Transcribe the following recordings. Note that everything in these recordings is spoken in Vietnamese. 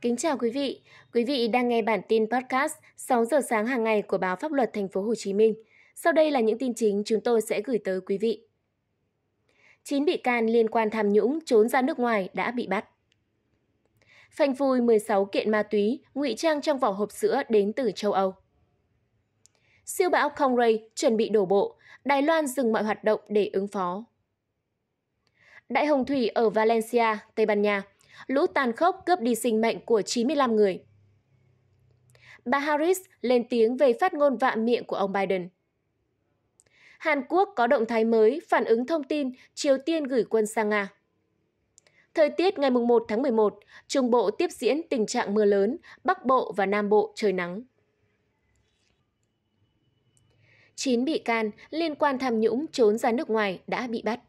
Kính chào quý vị. Quý vị đang nghe bản tin podcast 6 giờ sáng hàng ngày của báo Pháp luật Thành phố Hồ Chí Minh. Sau đây là những tin chính chúng tôi sẽ gửi tới quý vị. 9 bị can liên quan tham nhũng trốn ra nước ngoài đã bị bắt. Phanh phui 16 kiện ma túy ngụy trang trong vỏ hộp sữa đến từ châu Âu. Siêu bão Conray chuẩn bị đổ bộ, Đài Loan dừng mọi hoạt động để ứng phó. Đại hồng thủy ở Valencia, Tây Ban Nha lũ tàn khốc cướp đi sinh mệnh của 95 người. Bà Harris lên tiếng về phát ngôn vạ miệng của ông Biden. Hàn Quốc có động thái mới phản ứng thông tin Triều Tiên gửi quân sang Nga. Thời tiết ngày 1 tháng 11, Trung Bộ tiếp diễn tình trạng mưa lớn, Bắc Bộ và Nam Bộ trời nắng. 9 bị can liên quan tham nhũng trốn ra nước ngoài đã bị bắt.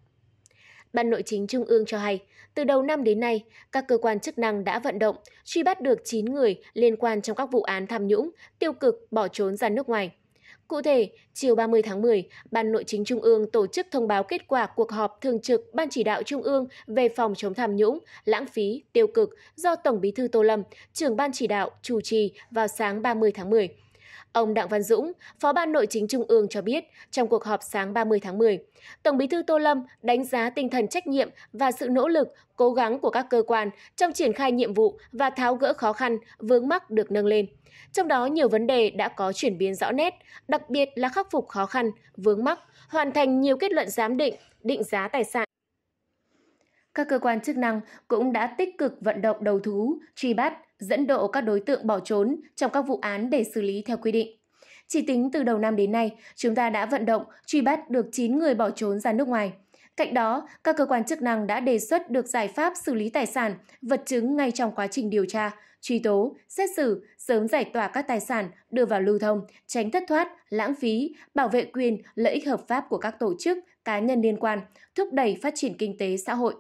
Ban Nội chính Trung ương cho hay, từ đầu năm đến nay, các cơ quan chức năng đã vận động truy bắt được 9 người liên quan trong các vụ án tham nhũng, tiêu cực, bỏ trốn ra nước ngoài. Cụ thể, chiều 30 tháng 10, Ban Nội chính Trung ương tổ chức thông báo kết quả cuộc họp thường trực Ban chỉ đạo Trung ương về phòng chống tham nhũng, lãng phí, tiêu cực do Tổng Bí thư Tô Lâm, trưởng Ban chỉ đạo chủ trì vào sáng 30 tháng 10 Ông Đặng Văn Dũng, Phó Ban Nội chính Trung ương cho biết trong cuộc họp sáng 30 tháng 10, Tổng Bí thư Tô Lâm đánh giá tinh thần trách nhiệm và sự nỗ lực, cố gắng của các cơ quan trong triển khai nhiệm vụ và tháo gỡ khó khăn, vướng mắc được nâng lên. Trong đó nhiều vấn đề đã có chuyển biến rõ nét, đặc biệt là khắc phục khó khăn, vướng mắc, hoàn thành nhiều kết luận giám định, định giá tài sản các cơ quan chức năng cũng đã tích cực vận động đầu thú, truy bắt, dẫn độ các đối tượng bỏ trốn trong các vụ án để xử lý theo quy định. Chỉ tính từ đầu năm đến nay, chúng ta đã vận động truy bắt được 9 người bỏ trốn ra nước ngoài. Cạnh đó, các cơ quan chức năng đã đề xuất được giải pháp xử lý tài sản, vật chứng ngay trong quá trình điều tra, truy tố, xét xử, sớm giải tỏa các tài sản đưa vào lưu thông, tránh thất thoát, lãng phí, bảo vệ quyền, lợi ích hợp pháp của các tổ chức, cá nhân liên quan, thúc đẩy phát triển kinh tế xã hội.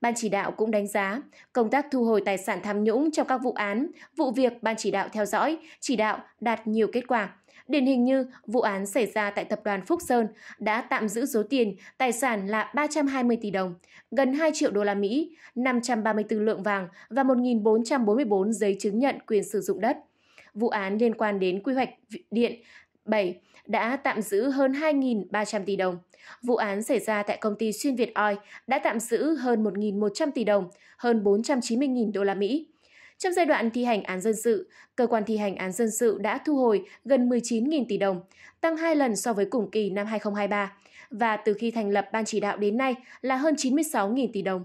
Ban chỉ đạo cũng đánh giá công tác thu hồi tài sản tham nhũng trong các vụ án, vụ việc ban chỉ đạo theo dõi, chỉ đạo đạt nhiều kết quả. Điển hình như vụ án xảy ra tại tập đoàn Phúc Sơn đã tạm giữ số tiền tài sản là 320 tỷ đồng, gần 2 triệu đô la Mỹ, 534 lượng vàng và 1.444 giấy chứng nhận quyền sử dụng đất. Vụ án liên quan đến quy hoạch điện 7 đã tạm giữ hơn 2.300 tỷ đồng. Vụ án xảy ra tại công ty Xuyên Việt Oil đã tạm giữ hơn 1.100 tỷ đồng, hơn 490.000 đô la Mỹ. Trong giai đoạn thi hành án dân sự, cơ quan thi hành án dân sự đã thu hồi gần 19.000 tỷ đồng, tăng 2 lần so với cùng kỳ năm 2023 và từ khi thành lập ban chỉ đạo đến nay là hơn 96.000 tỷ đồng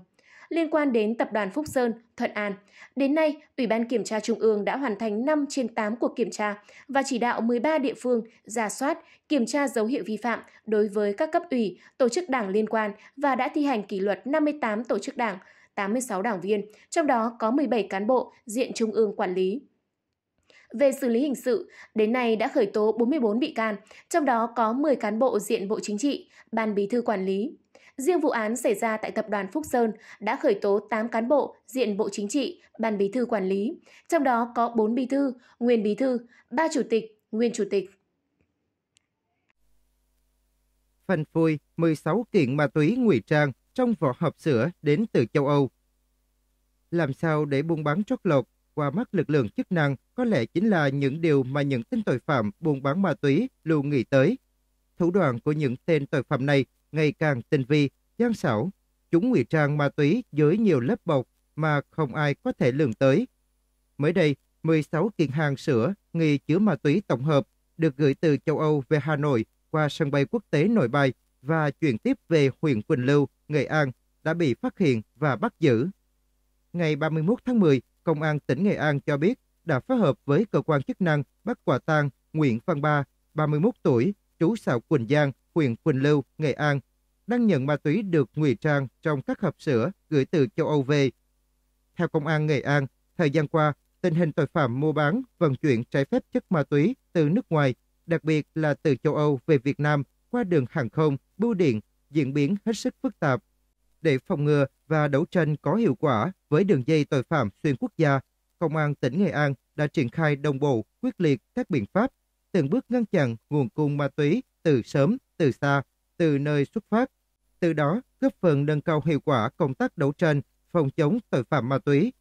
liên quan đến Tập đoàn Phúc Sơn, Thuận An. Đến nay, Ủy ban Kiểm tra Trung ương đã hoàn thành 5 trên 8 cuộc kiểm tra và chỉ đạo 13 địa phương ra soát, kiểm tra dấu hiệu vi phạm đối với các cấp ủy, tổ chức đảng liên quan và đã thi hành kỷ luật 58 tổ chức đảng, 86 đảng viên, trong đó có 17 cán bộ diện Trung ương quản lý. Về xử lý hình sự, đến nay đã khởi tố 44 bị can, trong đó có 10 cán bộ diện Bộ Chính trị, Ban Bí thư quản lý, Riêng vụ án xảy ra tại Tập đoàn Phúc Sơn đã khởi tố 8 cán bộ diện Bộ Chính trị, Ban Bí thư quản lý, trong đó có 4 bí thư, nguyên bí thư, 3 chủ tịch, nguyên chủ tịch. Phanh phui 16 kiện ma túy ngụy trang trong vỏ hộp sữa đến từ châu Âu. Làm sao để buôn bán trót lọt qua mắt lực lượng chức năng có lẽ chính là những điều mà những tên tội phạm buôn bán ma túy luôn nghĩ tới. Thủ đoạn của những tên tội phạm này ngày càng tinh vi, gian xảo. Chúng ngụy trang ma túy dưới nhiều lớp bọc mà không ai có thể lường tới. Mới đây, 16 kiện hàng sữa nghi chứa ma túy tổng hợp được gửi từ châu Âu về Hà Nội qua sân bay quốc tế Nội Bài và chuyển tiếp về huyện Quỳnh Lưu, Nghệ An đã bị phát hiện và bắt giữ. Ngày 31 tháng 10, Công an tỉnh Nghệ An cho biết đã phối hợp với cơ quan chức năng bắt quả tang Nguyễn Văn Ba, 31 tuổi, trú xã Quỳnh Giang, huyện Quỳnh Lưu, Nghệ An, đang nhận ma túy được ngụy trang trong các hộp sữa gửi từ châu Âu về. Theo Công an Nghệ An, thời gian qua, tình hình tội phạm mua bán, vận chuyển trái phép chất ma túy từ nước ngoài, đặc biệt là từ châu Âu về Việt Nam qua đường hàng không, bưu điện, diễn biến hết sức phức tạp. Để phòng ngừa và đấu tranh có hiệu quả với đường dây tội phạm xuyên quốc gia, Công an tỉnh Nghệ An đã triển khai đồng bộ, quyết liệt các biện pháp, từng bước ngăn chặn nguồn cung ma túy từ sớm, từ xa, từ nơi xuất phát. Từ đó, góp phần nâng cao hiệu quả công tác đấu tranh, phòng chống tội phạm ma túy.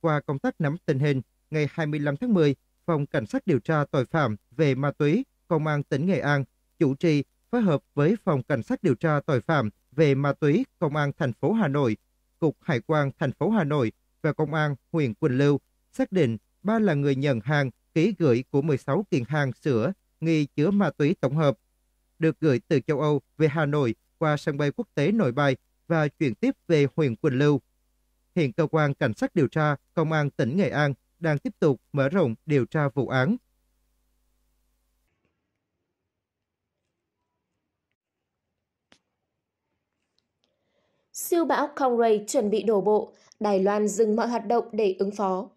Qua công tác nắm tình hình, ngày 25 tháng 10, Phòng Cảnh sát điều tra tội phạm về ma túy, Công an tỉnh Nghệ An chủ trì phối hợp với Phòng Cảnh sát điều tra tội phạm về ma túy Công an thành phố Hà Nội, Cục Hải quan thành phố Hà Nội và Công an huyện Quỳnh Lưu xác định ba là người nhận hàng ký gửi của 16 kiện hàng sữa nghi chứa ma túy tổng hợp được gửi từ châu Âu về Hà Nội qua sân bay quốc tế Nội Bài và chuyển tiếp về huyện Quỳnh Lưu. Hiện cơ quan cảnh sát điều tra Công an tỉnh Nghệ An đang tiếp tục mở rộng điều tra vụ án. Siêu bão Conray chuẩn bị đổ bộ, Đài Loan dừng mọi hoạt động để ứng phó.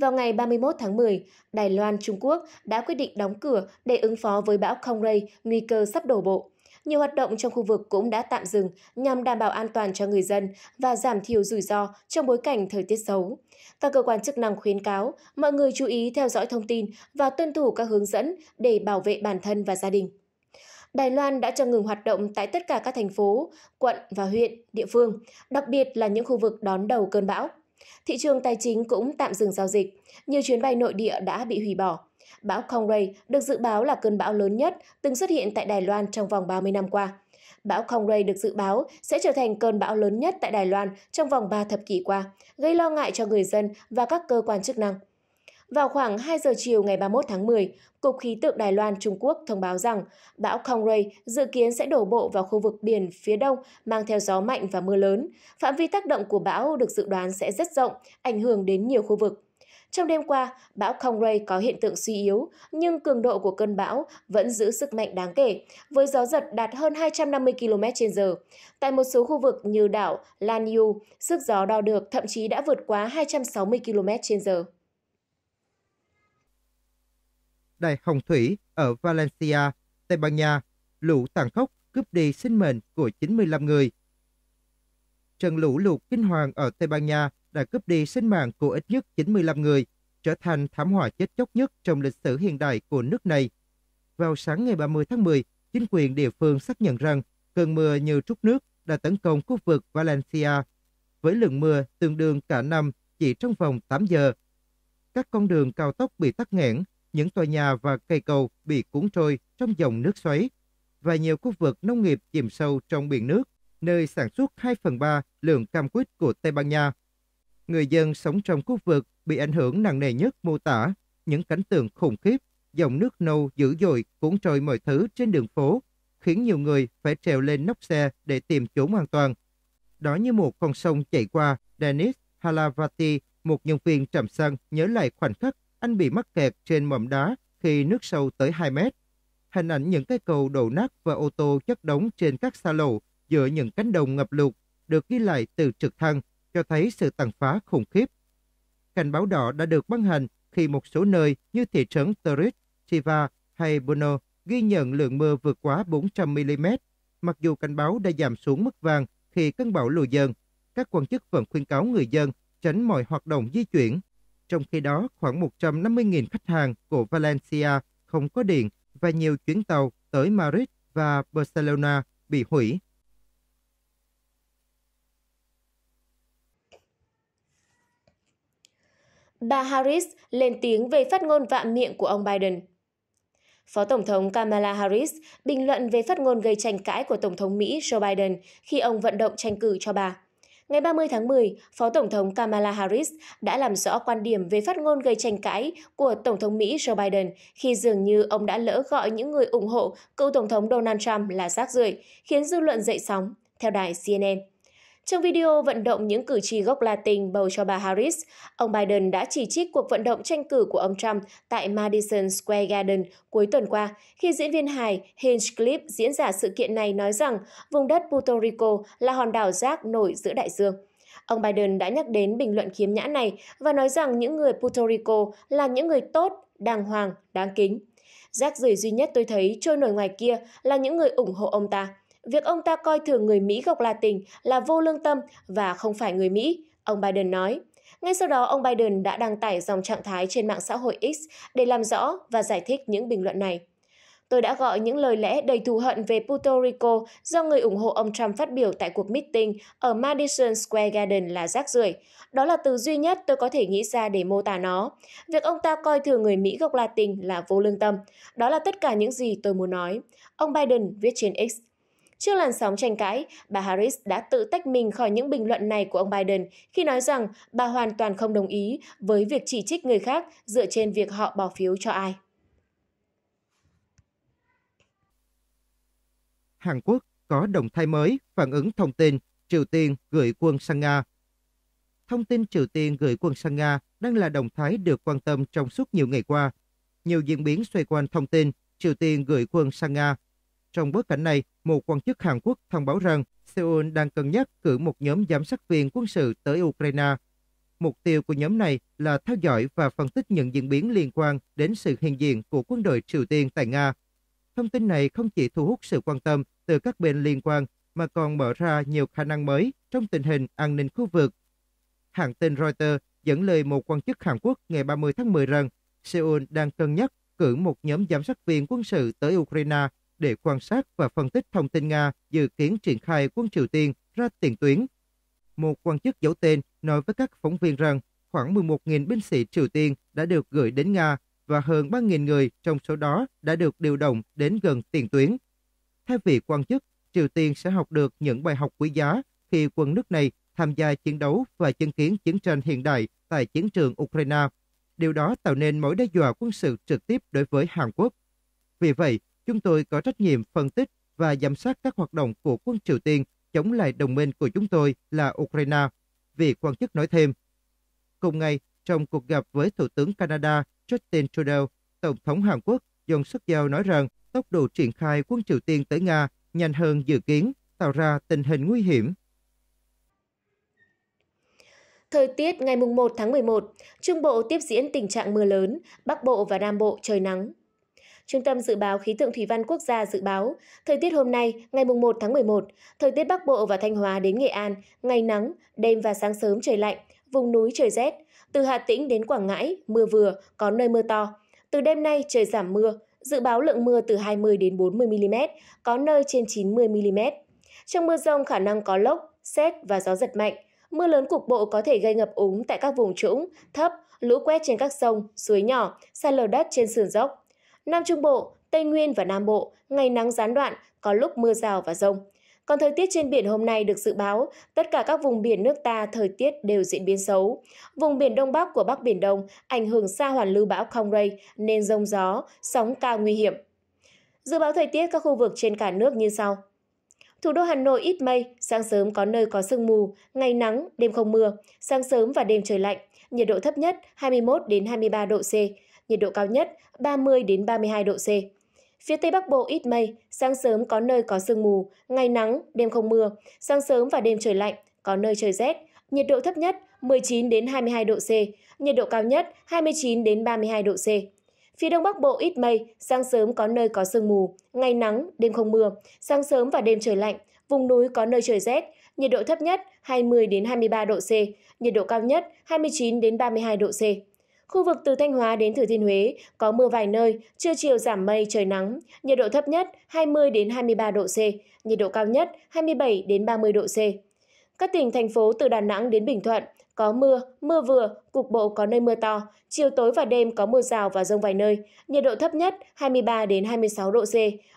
Vào ngày 31 tháng 10, Đài Loan, Trung Quốc đã quyết định đóng cửa để ứng phó với bão Kongray, nguy cơ sắp đổ bộ. Nhiều hoạt động trong khu vực cũng đã tạm dừng nhằm đảm bảo an toàn cho người dân và giảm thiểu rủi ro trong bối cảnh thời tiết xấu. Các cơ quan chức năng khuyến cáo mọi người chú ý theo dõi thông tin và tuân thủ các hướng dẫn để bảo vệ bản thân và gia đình. Đài Loan đã cho ngừng hoạt động tại tất cả các thành phố, quận và huyện, địa phương, đặc biệt là những khu vực đón đầu cơn bão. Thị trường tài chính cũng tạm dừng giao dịch, nhiều chuyến bay nội địa đã bị hủy bỏ. Bão Kongray được dự báo là cơn bão lớn nhất từng xuất hiện tại Đài Loan trong vòng 30 năm qua. Bão Kongray được dự báo sẽ trở thành cơn bão lớn nhất tại Đài Loan trong vòng 3 thập kỷ qua, gây lo ngại cho người dân và các cơ quan chức năng. Vào khoảng 2 giờ chiều ngày 31 tháng 10, Cục Khí tượng Đài Loan Trung Quốc thông báo rằng bão Kongray dự kiến sẽ đổ bộ vào khu vực biển phía đông mang theo gió mạnh và mưa lớn. Phạm vi tác động của bão được dự đoán sẽ rất rộng, ảnh hưởng đến nhiều khu vực. Trong đêm qua, bão Kongray có hiện tượng suy yếu, nhưng cường độ của cơn bão vẫn giữ sức mạnh đáng kể, với gió giật đạt hơn 250 km h Tại một số khu vực như đảo Lan sức gió đo được thậm chí đã vượt quá 260 km h đại hồng thủy ở Valencia, Tây Ban Nha, lũ tàn khốc cướp đi sinh mệnh của 95 người. Trận lũ lụt kinh hoàng ở Tây Ban Nha đã cướp đi sinh mạng của ít nhất 95 người, trở thành thảm họa chết chóc nhất trong lịch sử hiện đại của nước này. Vào sáng ngày 30 tháng 10, chính quyền địa phương xác nhận rằng cơn mưa như trút nước đã tấn công khu vực Valencia với lượng mưa tương đương cả năm chỉ trong vòng 8 giờ. Các con đường cao tốc bị tắc nghẽn, những tòa nhà và cây cầu bị cuốn trôi trong dòng nước xoáy và nhiều khu vực nông nghiệp chìm sâu trong biển nước, nơi sản xuất 2 phần 3 lượng cam quýt của Tây Ban Nha. Người dân sống trong khu vực bị ảnh hưởng nặng nề nhất mô tả những cảnh tượng khủng khiếp, dòng nước nâu dữ dội cuốn trôi mọi thứ trên đường phố, khiến nhiều người phải trèo lên nóc xe để tìm chỗ an toàn. Đó như một con sông chảy qua, Dennis Halavati, một nhân viên trầm xăng nhớ lại khoảnh khắc anh bị mắc kẹt trên mỏm đá khi nước sâu tới 2 mét. Hình ảnh những cái cầu đổ nát và ô tô chất đống trên các xa lộ giữa những cánh đồng ngập lụt được ghi lại từ trực thăng cho thấy sự tàn phá khủng khiếp. Cảnh báo đỏ đã được ban hành khi một số nơi như thị trấn Torit, Chiva hay Bono ghi nhận lượng mưa vượt quá 400mm, mặc dù cảnh báo đã giảm xuống mức vàng khi cơn bão lùi dần. Các quan chức vẫn khuyên cáo người dân tránh mọi hoạt động di chuyển trong khi đó, khoảng 150.000 khách hàng của Valencia không có điện và nhiều chuyến tàu tới Madrid và Barcelona bị hủy. Bà Harris lên tiếng về phát ngôn vạm miệng của ông Biden. Phó Tổng thống Kamala Harris bình luận về phát ngôn gây tranh cãi của Tổng thống Mỹ Joe Biden khi ông vận động tranh cử cho bà. Ngày 30 tháng 10, Phó Tổng thống Kamala Harris đã làm rõ quan điểm về phát ngôn gây tranh cãi của Tổng thống Mỹ Joe Biden khi dường như ông đã lỡ gọi những người ủng hộ cựu Tổng thống Donald Trump là rác rưởi, khiến dư luận dậy sóng, theo đài CNN. Trong video vận động những cử tri gốc Latin bầu cho bà Harris, ông Biden đã chỉ trích cuộc vận động tranh cử của ông Trump tại Madison Square Garden cuối tuần qua, khi diễn viên hài Hinge Clip diễn giả sự kiện này nói rằng vùng đất Puerto Rico là hòn đảo rác nổi giữa đại dương. Ông Biden đã nhắc đến bình luận khiếm nhã này và nói rằng những người Puerto Rico là những người tốt, đàng hoàng, đáng kính. Rác rưởi duy nhất tôi thấy trôi nổi ngoài kia là những người ủng hộ ông ta. Việc ông ta coi thường người Mỹ gốc Latin là vô lương tâm và không phải người Mỹ, ông Biden nói. Ngay sau đó, ông Biden đã đăng tải dòng trạng thái trên mạng xã hội X để làm rõ và giải thích những bình luận này. Tôi đã gọi những lời lẽ đầy thù hận về Puerto Rico do người ủng hộ ông Trump phát biểu tại cuộc meeting ở Madison Square Garden là rác rưởi. Đó là từ duy nhất tôi có thể nghĩ ra để mô tả nó. Việc ông ta coi thường người Mỹ gốc Latin là vô lương tâm. Đó là tất cả những gì tôi muốn nói. Ông Biden viết trên X. Trước làn sóng tranh cãi, bà Harris đã tự tách mình khỏi những bình luận này của ông Biden khi nói rằng bà hoàn toàn không đồng ý với việc chỉ trích người khác dựa trên việc họ bỏ phiếu cho ai. Hàn Quốc có động thái mới phản ứng thông tin Triều Tiên gửi quân sang Nga. Thông tin Triều Tiên gửi quân sang Nga đang là động thái được quan tâm trong suốt nhiều ngày qua. Nhiều diễn biến xoay quanh thông tin Triều Tiên gửi quân sang Nga trong bối cảnh này, một quan chức Hàn Quốc thông báo rằng Seoul đang cân nhắc cử một nhóm giám sát viên quân sự tới Ukraine. Mục tiêu của nhóm này là theo dõi và phân tích những diễn biến liên quan đến sự hiện diện của quân đội Triều Tiên tại Nga. Thông tin này không chỉ thu hút sự quan tâm từ các bên liên quan mà còn mở ra nhiều khả năng mới trong tình hình an ninh khu vực. Hãng tin Reuters dẫn lời một quan chức Hàn Quốc ngày 30 tháng 10 rằng Seoul đang cân nhắc cử một nhóm giám sát viên quân sự tới Ukraine để quan sát và phân tích thông tin Nga dự kiến triển khai quân Triều Tiên ra tiền tuyến. Một quan chức giấu tên nói với các phóng viên rằng khoảng 11.000 binh sĩ Triều Tiên đã được gửi đến Nga và hơn 3.000 người trong số đó đã được điều động đến gần tiền tuyến. Theo vị quan chức, Triều Tiên sẽ học được những bài học quý giá khi quân nước này tham gia chiến đấu và chứng kiến chiến tranh hiện đại tại chiến trường Ukraine. Điều đó tạo nên mối đe dọa quân sự trực tiếp đối với Hàn Quốc. Vì vậy, chúng tôi có trách nhiệm phân tích và giám sát các hoạt động của quân Triều Tiên chống lại đồng minh của chúng tôi là Ukraine, vị quan chức nói thêm. Cùng ngày, trong cuộc gặp với Thủ tướng Canada Justin Trudeau, Tổng thống Hàn Quốc John Suk Yeol nói rằng tốc độ triển khai quân Triều Tiên tới Nga nhanh hơn dự kiến, tạo ra tình hình nguy hiểm Thời tiết ngày 1 tháng 11, Trung Bộ tiếp diễn tình trạng mưa lớn, Bắc Bộ và Nam Bộ trời nắng. Trung tâm Dự báo Khí tượng Thủy văn Quốc gia dự báo, thời tiết hôm nay, ngày 1 tháng 11, thời tiết Bắc Bộ và Thanh Hóa đến Nghệ An, ngày nắng, đêm và sáng sớm trời lạnh, vùng núi trời rét. Từ Hà Tĩnh đến Quảng Ngãi, mưa vừa, có nơi mưa to. Từ đêm nay, trời giảm mưa, dự báo lượng mưa từ 20 đến 40 mm, có nơi trên 90 mm. Trong mưa rông khả năng có lốc, xét và gió giật mạnh. Mưa lớn cục bộ có thể gây ngập úng tại các vùng trũng, thấp, lũ quét trên các sông, suối nhỏ, sạt lở đất trên sườn dốc. Nam Trung Bộ, Tây Nguyên và Nam Bộ, ngày nắng gián đoạn, có lúc mưa rào và rông. Còn thời tiết trên biển hôm nay được dự báo, tất cả các vùng biển nước ta thời tiết đều diễn biến xấu. Vùng biển Đông Bắc của Bắc Biển Đông ảnh hưởng xa hoàn lưu bão Kongray nên rông gió, sóng cao nguy hiểm. Dự báo thời tiết các khu vực trên cả nước như sau. Thủ đô Hà Nội ít mây, sáng sớm có nơi có sương mù, ngày nắng, đêm không mưa, sáng sớm và đêm trời lạnh, nhiệt độ thấp nhất 21 đến 23 độ C, nhiệt độ cao nhất 30 đến 32 độ C. Phía Tây Bắc Bộ ít mây, sáng sớm có nơi có sương mù, ngày nắng, đêm không mưa, sáng sớm và đêm trời lạnh, có nơi trời rét, nhiệt độ thấp nhất 19 đến 22 độ C, nhiệt độ cao nhất 29 đến 32 độ C. Phía Đông Bắc Bộ ít mây, sáng sớm có nơi có sương mù, ngày nắng, đêm không mưa, sáng sớm và đêm trời lạnh, vùng núi có nơi trời rét, nhiệt độ thấp nhất 20 đến 23 độ C, nhiệt độ cao nhất 29 đến 32 độ C. Khu vực từ Thanh Hóa đến Thừa Thiên Huế có mưa vài nơi, trưa chiều giảm mây trời nắng, nhiệt độ thấp nhất 20 đến 23 độ C, nhiệt độ cao nhất 27 đến 30 độ C. Các tỉnh thành phố từ Đà Nẵng đến Bình Thuận có mưa, mưa vừa, cục bộ có nơi mưa to, chiều tối và đêm có mưa rào và rông vài nơi, nhiệt độ thấp nhất 23 đến 26 độ C,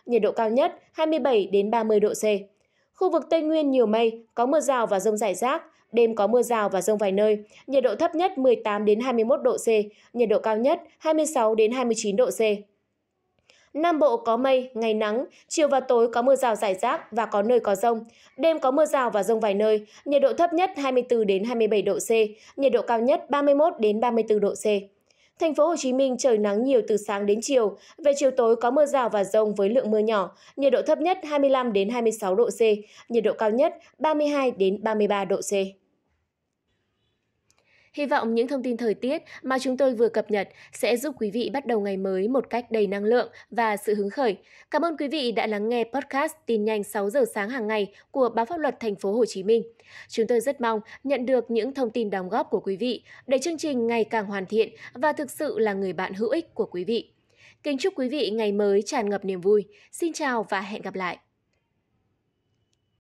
nhiệt độ cao nhất 27 đến 30 độ C. Khu vực Tây Nguyên nhiều mây, có mưa rào và rông rải rác, đêm có mưa rào và rông vài nơi, nhiệt độ thấp nhất 18 đến 21 độ C, nhiệt độ cao nhất 26 đến 29 độ C. Nam Bộ có mây, ngày nắng, chiều và tối có mưa rào rải rác và có nơi có rông. Đêm có mưa rào và rông vài nơi, nhiệt độ thấp nhất 24 đến 27 độ C, nhiệt độ cao nhất 31 đến 34 độ C. Thành phố Hồ Chí Minh trời nắng nhiều từ sáng đến chiều, về chiều tối có mưa rào và rông với lượng mưa nhỏ, nhiệt độ thấp nhất 25 đến 26 độ C, nhiệt độ cao nhất 32 đến 33 độ C. Hy vọng những thông tin thời tiết mà chúng tôi vừa cập nhật sẽ giúp quý vị bắt đầu ngày mới một cách đầy năng lượng và sự hứng khởi. Cảm ơn quý vị đã lắng nghe podcast tin nhanh 6 giờ sáng hàng ngày của báo Pháp luật Thành phố Hồ Chí Minh. Chúng tôi rất mong nhận được những thông tin đóng góp của quý vị để chương trình ngày càng hoàn thiện và thực sự là người bạn hữu ích của quý vị. Kính chúc quý vị ngày mới tràn ngập niềm vui. Xin chào và hẹn gặp lại.